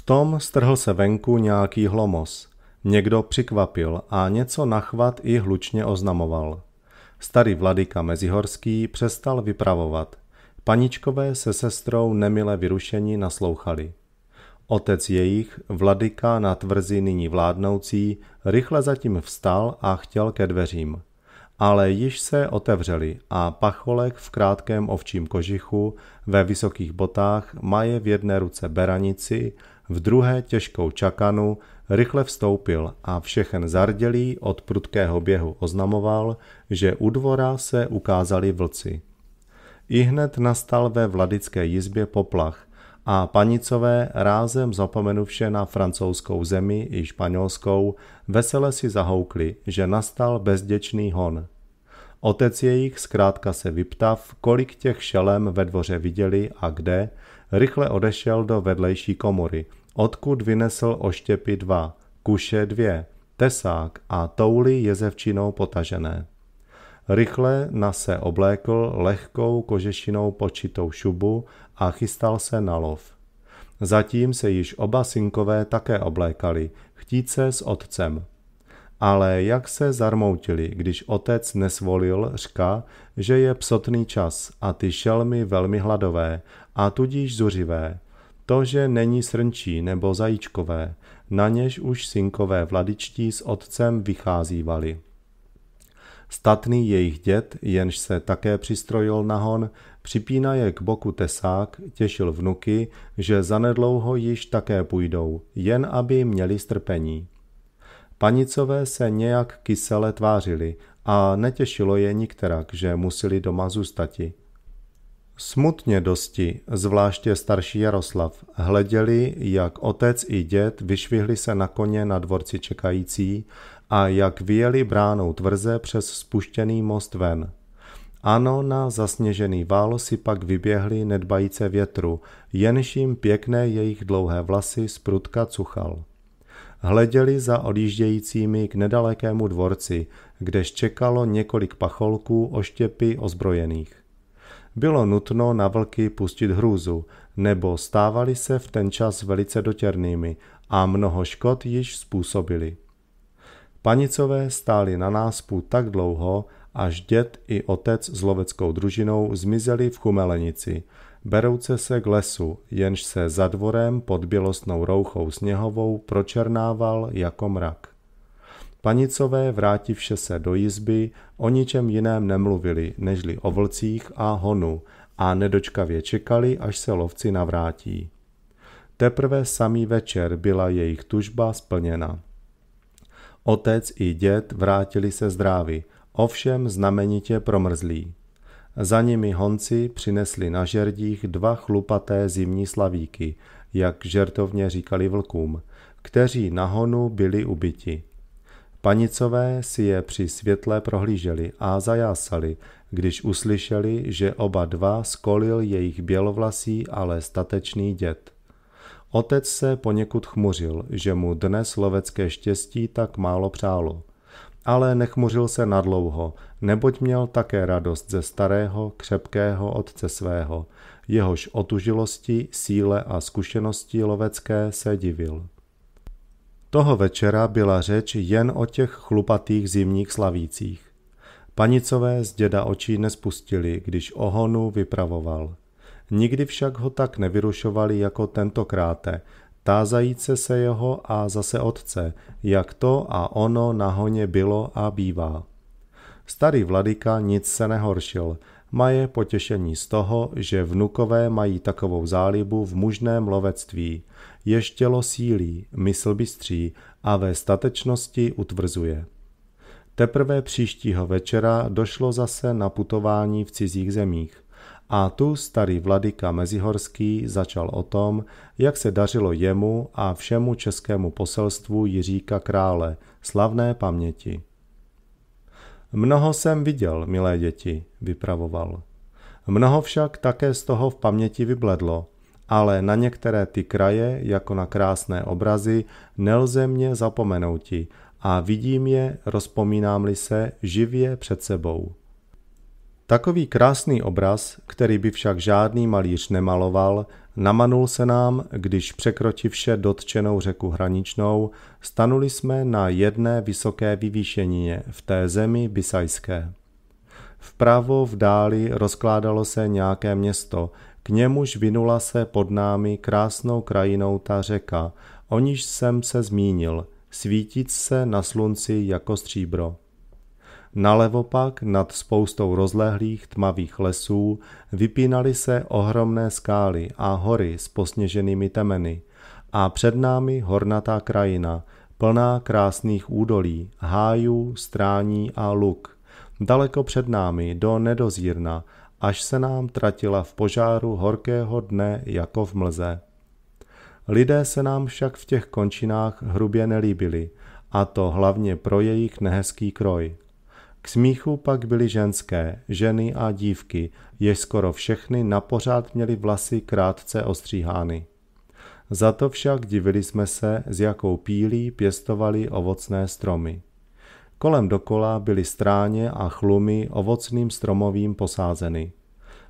V tom strhl se venku nějaký hlomos. Někdo přikvapil a něco nachvat i hlučně oznamoval. Starý vladyka Mezihorský přestal vypravovat. Paničkové se sestrou nemile vyrušení naslouchali. Otec jejich, vladyka na tvrzi nyní vládnoucí, rychle zatím vstal a chtěl ke dveřím ale již se otevřeli a pacholek v krátkém ovčím kožichu ve vysokých botách maje v jedné ruce beranici, v druhé těžkou čakanu, rychle vstoupil a všechen zardělí od prudkého běhu oznamoval, že u dvora se ukázali vlci. I hned nastal ve vladické jizbě poplach a panicové rázem zapomenuvše na francouzskou zemi i španělskou, vesele si zahoukli, že nastal bezděčný hon. Otec jejich zkrátka se vyptav, kolik těch šelem ve dvoře viděli a kde, rychle odešel do vedlejší komory, odkud vynesl oštěpy dva, kuše dvě, tesák a touly jezevčinou potažené. Rychle na se oblékl lehkou kožešinou počitou šubu a chystal se na lov. Zatím se již oba synkové také oblékali, chtít se s otcem. Ale jak se zarmoutili, když otec nesvolil řka, že je psotný čas a ty šelmy velmi hladové a tudíž zuřivé. To, že není srnčí nebo zajíčkové, na něž už synkové vladičtí s otcem vycházívali. Statný jejich dět, jenž se také přistrojil na hon, je k boku tesák, těšil vnuky, že zanedlouho již také půjdou, jen aby měli strpení. Panicové se nějak kysele tvářili a netěšilo je nikterak, že museli doma zůstati. Smutně dosti, zvláště starší Jaroslav, hleděli, jak otec i dět vyšvihli se na koně na dvorci čekající a jak vyjeli bránou tvrze přes spuštěný most ven. Ano, na zasněžený vál si pak vyběhli nedbajíce větru, jenž jim pěkné jejich dlouhé vlasy sprutka cuchal hleděli za odjíždějícími k nedalekému dvorci, kdež čekalo několik pacholků oštěpy ozbrojených. Bylo nutno na vlky pustit hrůzu, nebo stávali se v ten čas velice dotěrnými a mnoho škod již způsobili. Panicové stáli na náspu tak dlouho, až děd i otec s loveckou družinou zmizeli v chumelenici, berouce se k lesu, jenž se za dvorem pod bělostnou rouchou sněhovou pročernával jako mrak. Panicové, vrátivše se do jizby, o ničem jiném nemluvili, nežli o vlcích a honu a nedočkavě čekali, až se lovci navrátí. Teprve samý večer byla jejich tužba splněna. Otec i dět vrátili se zdraví, ovšem znamenitě promrzlí. Za nimi Honci přinesli na žerdích dva chlupaté zimní slavíky, jak žertovně říkali vlkům, kteří na honu byli ubiti. Panicové si je při světle prohlíželi a zajásali, když uslyšeli, že oba dva skolil jejich bělovlasý, ale statečný dět. Otec se poněkud chmuřil, že mu dnes lovecké štěstí tak málo přálo ale nechmuřil se nadlouho, neboť měl také radost ze starého, křepkého otce svého, jehož otužilosti, síle a zkušenosti lovecké se divil. Toho večera byla řeč jen o těch chlupatých zimních slavících. Panicové z děda očí nespustili, když ohonu vypravoval. Nikdy však ho tak nevyrušovali jako tentokráte, tázajíce se jeho a zase otce, jak to a ono na honě bylo a bývá. Starý vladyka nic se nehoršil, maje potěšení z toho, že vnukové mají takovou zálibu v mužném lovectví, jež tělo sílí, mysl bystří a ve statečnosti utvrzuje. Teprve příštího večera došlo zase na putování v cizích zemích. A tu starý vladyka Mezihorský začal o tom, jak se dařilo jemu a všemu českému poselstvu Jiříka Krále, slavné paměti. Mnoho jsem viděl, milé děti, vypravoval. Mnoho však také z toho v paměti vybledlo, ale na některé ty kraje, jako na krásné obrazy, nelze mě zapomenouti a vidím je, rozpomínám-li se, živě před sebou. Takový krásný obraz, který by však žádný malíř nemaloval, namanul se nám, když překrotivše dotčenou řeku Hraničnou, stanuli jsme na jedné vysoké vyvýšenině v té zemi Bisajské. Vpravo v dáli rozkládalo se nějaké město, k němuž vinula se pod námi krásnou krajinou ta řeka, o níž jsem se zmínil, svítit se na slunci jako stříbro. Nalevo pak, nad spoustou rozlehlých tmavých lesů, vypínaly se ohromné skály a hory s posněženými temeny. A před námi hornatá krajina, plná krásných údolí, hájů, strání a luk. Daleko před námi do nedozírna, až se nám tratila v požáru horkého dne jako v mlze. Lidé se nám však v těch končinách hrubě nelíbili, a to hlavně pro jejich nehezký kroj – k smíchu pak byly ženské, ženy a dívky, jež skoro všechny napořád měly vlasy krátce ostříhány. Za to však divili jsme se, s jakou pílí pěstovali ovocné stromy. Kolem dokola byly stráně a chlumy ovocným stromovým posázeny.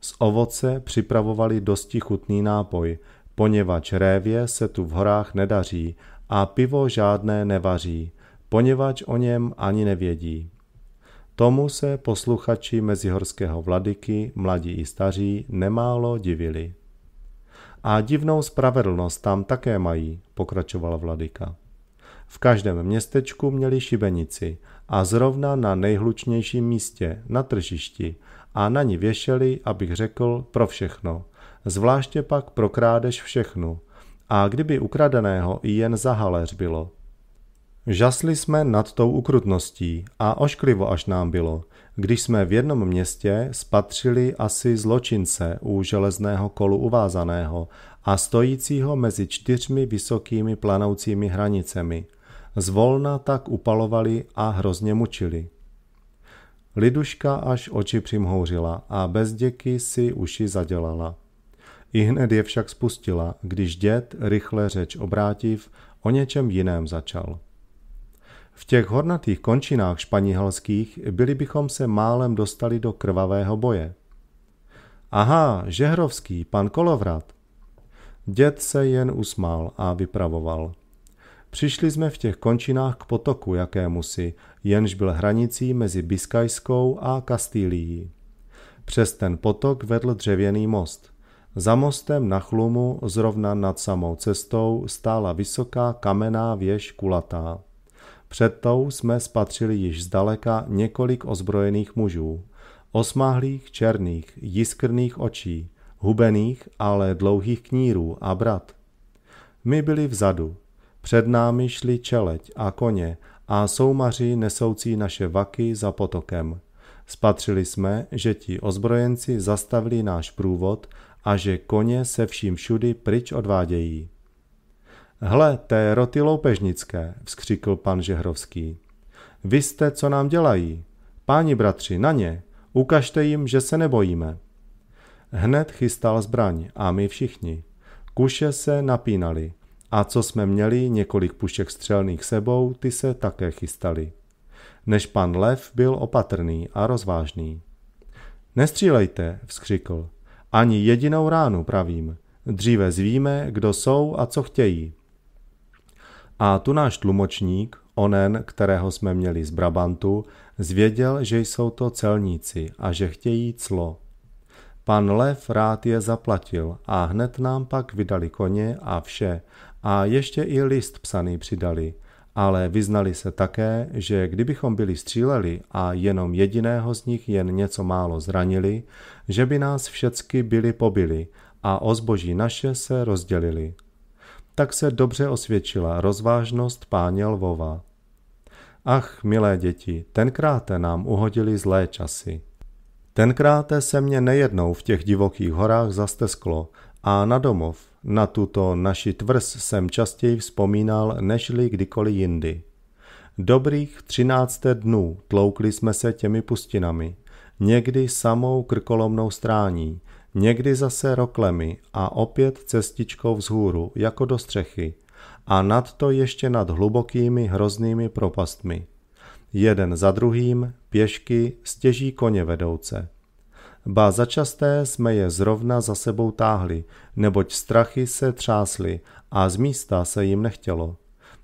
Z ovoce připravovali dosti chutný nápoj, poněvadž révě se tu v horách nedaří a pivo žádné nevaří, poněvadž o něm ani nevědí. Tomu se posluchači mezihorského vladyky, mladí i staří, nemálo divili. A divnou spravedlnost tam také mají, pokračovala vladyka. V každém městečku měli šibenici a zrovna na nejhlučnějším místě, na tržišti, a na ní věšeli, abych řekl, pro všechno, zvláště pak pro krádež všechnu. A kdyby ukradeného i jen za haléř bylo, Žasli jsme nad tou ukrutností a ošklivo až nám bylo, když jsme v jednom městě spatřili asi zločince u železného kolu uvázaného a stojícího mezi čtyřmi vysokými planoucími hranicemi. Zvolna tak upalovali a hrozně mučili. Liduška až oči přimhouřila a bez děky si uši zadělala. I hned je však spustila, když děd, rychle řeč obrátiv, o něčem jiném začal. V těch hornatých končinách španihalských byli bychom se málem dostali do krvavého boje. Aha, Žehrovský, pan Kolovrat. Děd se jen usmál a vypravoval. Přišli jsme v těch končinách k potoku jakémusi, jenž byl hranicí mezi Biskajskou a Kastýlií. Přes ten potok vedl dřevěný most. Za mostem na chlumu, zrovna nad samou cestou, stála vysoká kamenná věž kulatá. Před tou jsme spatřili již zdaleka několik ozbrojených mužů, osmáhlých černých, jiskrných očí, hubených, ale dlouhých knírů a brat. My byli vzadu, před námi šli čeleť a koně a soumaři nesoucí naše vaky za potokem. Spatřili jsme, že ti ozbrojenci zastavili náš průvod a že koně se vším všudy pryč odvádějí. Hle, té roty loupežnické, vzkřikl pan Žehrovský. Vy jste, co nám dělají. Páni bratři, na ně, ukažte jim, že se nebojíme. Hned chystal zbraň a my všichni. Kuše se napínali a co jsme měli několik pušek střelných sebou, ty se také chystali. Než pan Lev byl opatrný a rozvážný. Nestřílejte, vzkřikl. Ani jedinou ránu pravím. Dříve zvíme, kdo jsou a co chtějí. A tu náš tlumočník, onen, kterého jsme měli z Brabantu, zvěděl, že jsou to celníci a že chtějí clo. Pan Lev rád je zaplatil a hned nám pak vydali koně a vše a ještě i list psaný přidali, ale vyznali se také, že kdybychom byli stříleli a jenom jediného z nich jen něco málo zranili, že by nás všecky byli pobili a o zboží naše se rozdělili tak se dobře osvědčila rozvážnost páně Lvova. Ach, milé děti, tenkrát nám uhodili zlé časy. Tenkrát se mě nejednou v těch divokých horách zastesklo a na domov, na tuto naši tvrz jsem častěji vzpomínal, nežli kdykoliv jindy. Dobrých třinácté dnů tloukli jsme se těmi pustinami, někdy samou krkolomnou strání, někdy zase roklemi a opět cestičkou vzhůru, jako do střechy, a nad to ještě nad hlubokými hroznými propastmi. Jeden za druhým pěšky stěží koně vedouce. Ba začasté jsme je zrovna za sebou táhli, neboť strachy se třásly a z místa se jim nechtělo.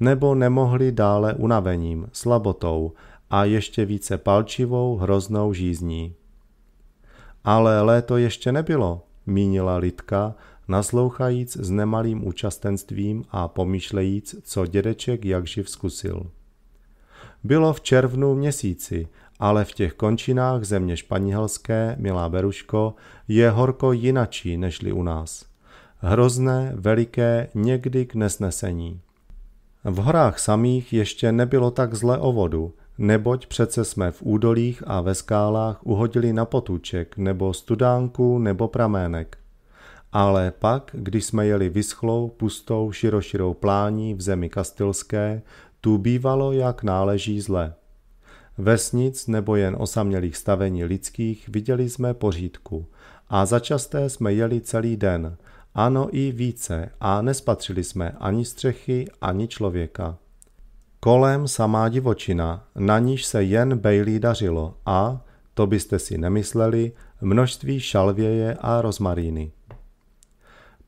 Nebo nemohli dále unavením, slabotou a ještě více palčivou hroznou žízní. Ale léto ještě nebylo, mínila Lidka, naslouchajíc s nemalým účastenstvím a pomýšlejíc, co dědeček jakživ zkusil. Bylo v červnu měsíci, ale v těch končinách země španělské, milá Beruško, je horko jinačí nežli u nás. Hrozné, veliké, někdy k nesnesení. V horách samých ještě nebylo tak zle o vodu, Neboť přece jsme v údolích a ve skálách uhodili na potůček, nebo studánku, nebo pramének. Ale pak, když jsme jeli vyschlou, pustou, široširou plání v zemi kastilské, tu bývalo, jak náleží zle. Vesnic nebo jen osamělých stavení lidských viděli jsme pořídku a začasté jsme jeli celý den, ano i více a nespatřili jsme ani střechy, ani člověka. Kolem samá divočina, na níž se jen Bailey dařilo a, to byste si nemysleli, množství šalvěje a rozmaríny.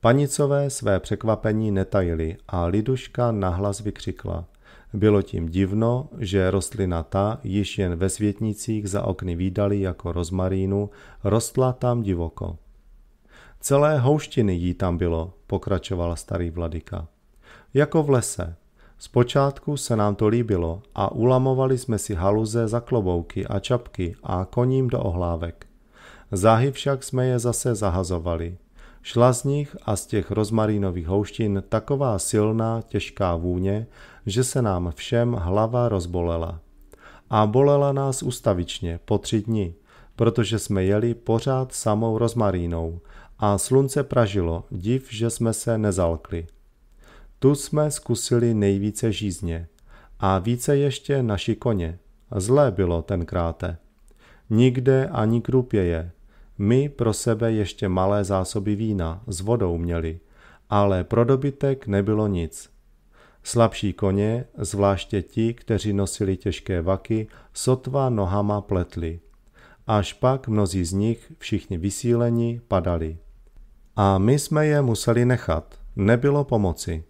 Panicové své překvapení netajili a liduška nahlas vykřikla. Bylo tím divno, že rostlina ta, již jen ve světnicích za okny výdali jako rozmarínu, rostla tam divoko. Celé houštiny jí tam bylo, pokračoval starý vladyka. Jako v lese, Zpočátku se nám to líbilo a ulamovali jsme si haluze za klobouky a čapky a koním do ohlávek. Záhy však jsme je zase zahazovali. Šla z nich a z těch rozmarínových houštin taková silná, těžká vůně, že se nám všem hlava rozbolela. A bolela nás ustavičně po tři dny, protože jsme jeli pořád samou rozmarínou a slunce pražilo, div, že jsme se nezalkli. Tu jsme zkusili nejvíce žízně a více ještě naši koně. Zlé bylo tenkráte. Nikde ani krupěje. My pro sebe ještě malé zásoby vína s vodou měli, ale pro dobytek nebylo nic. Slabší koně, zvláště ti, kteří nosili těžké vaky, sotva nohama pletli. Až pak mnozí z nich, všichni vysíleni, padali. A my jsme je museli nechat, nebylo pomoci.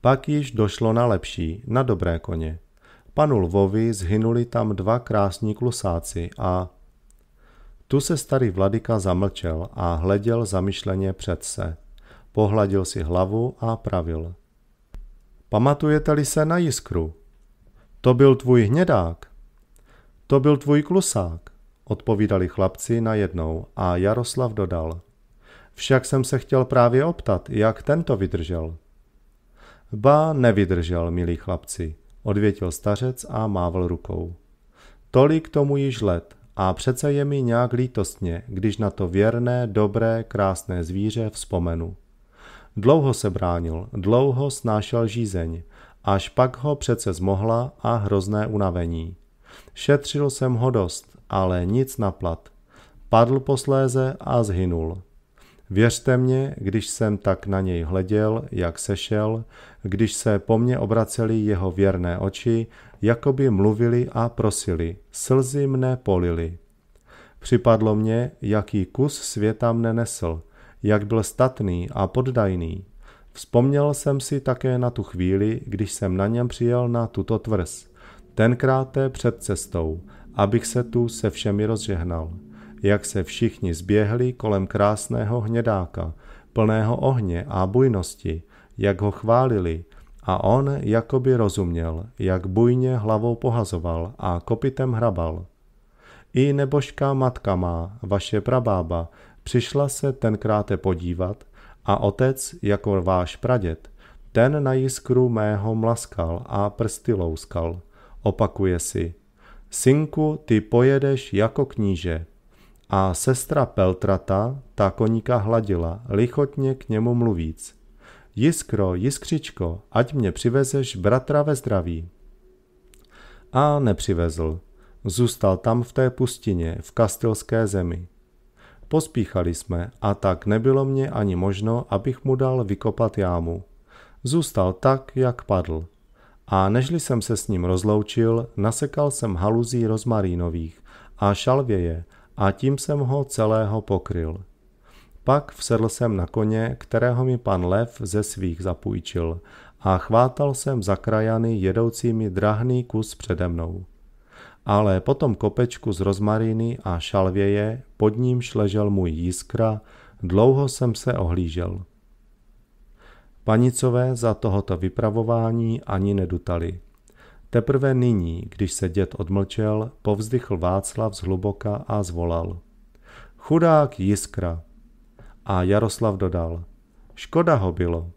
Pak již došlo na lepší, na dobré koně. Panu Lvovi zhynuli tam dva krásní klusáci a... Tu se starý vladyka zamlčel a hleděl zamyšleně před se. Pohladil si hlavu a pravil. Pamatujete-li se na jiskru? To byl tvůj hnědák. To byl tvůj klusák, odpovídali chlapci najednou a Jaroslav dodal. Však jsem se chtěl právě optat, jak tento vydržel. Ba, nevydržel, milí chlapci, odvětil stařec a mával rukou. Tolik tomu již let a přece je mi nějak lítostně, když na to věrné, dobré, krásné zvíře vzpomenu. Dlouho se bránil, dlouho snášel žízeň, až pak ho přece zmohla a hrozné unavení. Šetřil jsem ho dost, ale nic naplat. Padl posléze a zhynul. Věřte mě, když jsem tak na něj hleděl, jak sešel, když se po mně obraceli jeho věrné oči, jako by mluvili a prosili, slzy mne polili. Připadlo mně, jaký kus světa mne nesl, jak byl statný a poddajný. Vzpomněl jsem si také na tu chvíli, když jsem na něm přijel na tuto tvrz, tenkráte před cestou, abych se tu se všemi rozžehnal jak se všichni zběhli kolem krásného hnědáka, plného ohně a bujnosti, jak ho chválili, a on jakoby rozuměl, jak bujně hlavou pohazoval a kopitem hrabal. I nebožka matka má, vaše prabába, přišla se tenkráte podívat a otec jako váš pradět, ten na jiskru mého mlaskal a prsty louskal. Opakuje si, synku, ty pojedeš jako kníže, a sestra Peltrata ta koníka hladila, lichotně k němu mluvíc. Jiskro, jiskřičko, ať mě přivezeš bratra ve zdraví. A nepřivezl. Zůstal tam v té pustině, v kastilské zemi. Pospíchali jsme a tak nebylo mě ani možno, abych mu dal vykopat jámu. Zůstal tak, jak padl. A nežli jsem se s ním rozloučil, nasekal jsem haluzí rozmarínových a šalvěje a tím jsem ho celého pokryl. Pak vsedl jsem na koně, kterého mi pan Lev ze svých zapůjčil a chvátal jsem krajany jedoucími drahný kus přede mnou. Ale potom kopečku z rozmaríny a šalvěje, pod ním šležel můj jiskra, dlouho jsem se ohlížel. Panicové za tohoto vypravování ani nedutali. Teprve nyní, když se dět odmlčel, povzdychl Václav zhluboka a zvolal. Chudák Jiskra. A Jaroslav dodal. Škoda ho bylo.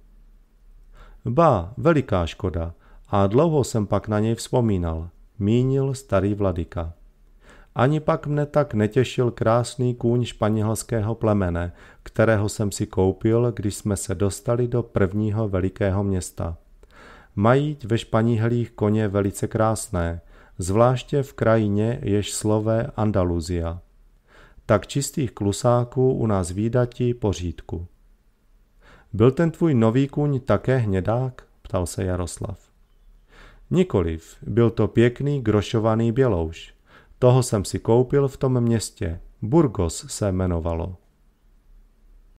Ba, veliká škoda. A dlouho jsem pak na něj vzpomínal, mínil starý vladyka. Ani pak mne tak netěšil krásný kůň španělského plemene, kterého jsem si koupil, když jsme se dostali do prvního velikého města. Mají ve španihlích koně velice krásné, zvláště v krajině jež slové Andaluzia. Tak čistých klusáků u nás výdatí pořídku. Byl ten tvůj nový kuň také hnědák? ptal se Jaroslav. Nikoliv, byl to pěkný grošovaný bělouš. Toho jsem si koupil v tom městě. Burgos se jmenovalo.